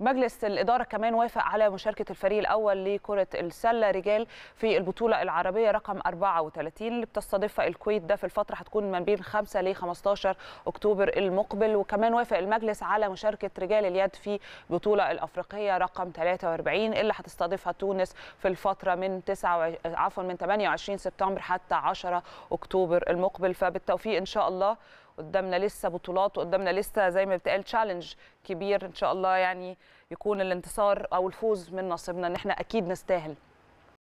مجلس الإدارة كمان وافق على مشاركة الفريق الأول لكرة السلة رجال في البطولة العربية رقم 34 اللي بتستضيفها الكويت ده في الفترة هتكون من بين 5 ل 15 أكتوبر المقبل وكمان وافق المجلس على مشاركة رجال اليد في البطولة الأفريقية رقم 43 اللي هتستضيفها تونس في الفترة من 9 عفوا من 28 سبتمبر حتى 10 أكتوبر المقبل فبالتوفيق إن شاء الله قدامنا لسه بطولات وقدامنا لسه زي ما بتقال تشالنج كبير ان شاء الله يعني يكون الانتصار او الفوز من نصيبنا ان احنا اكيد نستاهل